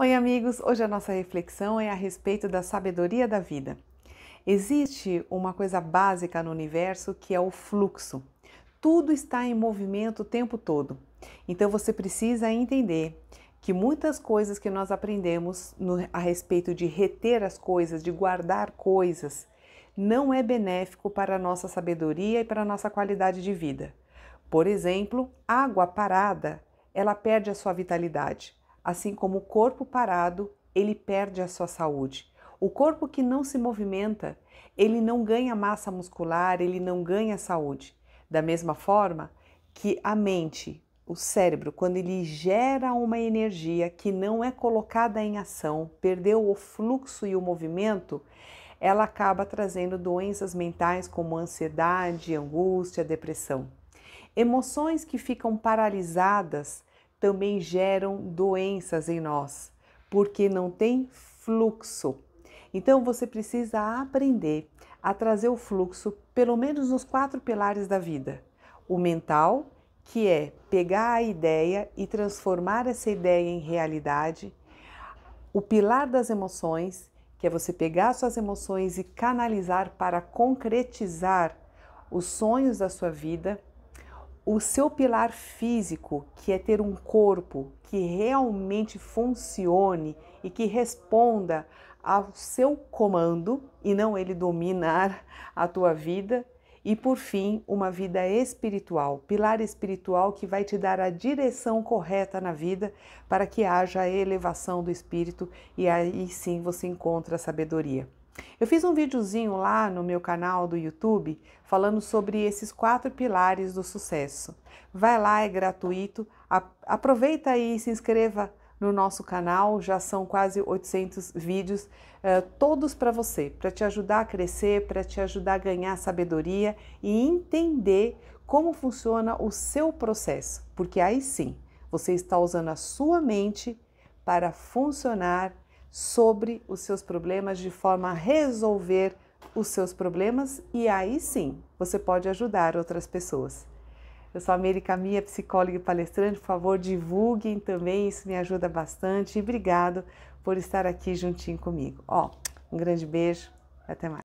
Oi, amigos! Hoje a nossa reflexão é a respeito da sabedoria da vida. Existe uma coisa básica no universo que é o fluxo. Tudo está em movimento o tempo todo. Então você precisa entender que muitas coisas que nós aprendemos no, a respeito de reter as coisas, de guardar coisas, não é benéfico para a nossa sabedoria e para a nossa qualidade de vida. Por exemplo, água parada, ela perde a sua vitalidade. Assim como o corpo parado, ele perde a sua saúde. O corpo que não se movimenta, ele não ganha massa muscular, ele não ganha saúde. Da mesma forma que a mente, o cérebro, quando ele gera uma energia que não é colocada em ação, perdeu o fluxo e o movimento, ela acaba trazendo doenças mentais como ansiedade, angústia, depressão. Emoções que ficam paralisadas também geram doenças em nós, porque não tem fluxo. Então você precisa aprender a trazer o fluxo, pelo menos nos quatro pilares da vida: o mental, que é pegar a ideia e transformar essa ideia em realidade, o pilar das emoções, que é você pegar suas emoções e canalizar para concretizar os sonhos da sua vida, o seu pilar físico, que é ter um corpo que realmente funcione e que responda ao seu comando e não ele dominar a tua vida. E por fim, uma vida espiritual, pilar espiritual que vai te dar a direção correta na vida para que haja a elevação do espírito e aí sim você encontra a sabedoria. Eu fiz um videozinho lá no meu canal do YouTube falando sobre esses quatro pilares do sucesso. Vai lá, é gratuito. Aproveita aí, se inscreva no nosso canal, já são quase 800 vídeos, eh, todos para você, para te ajudar a crescer, para te ajudar a ganhar sabedoria e entender como funciona o seu processo, porque aí sim você está usando a sua mente para funcionar sobre os seus problemas de forma a resolver os seus problemas e aí sim você pode ajudar outras pessoas. Eu sou a América Camia, psicóloga e palestrante. Por favor, divulguem também, isso me ajuda bastante. E obrigado por estar aqui juntinho comigo. Ó, um grande beijo, até mais.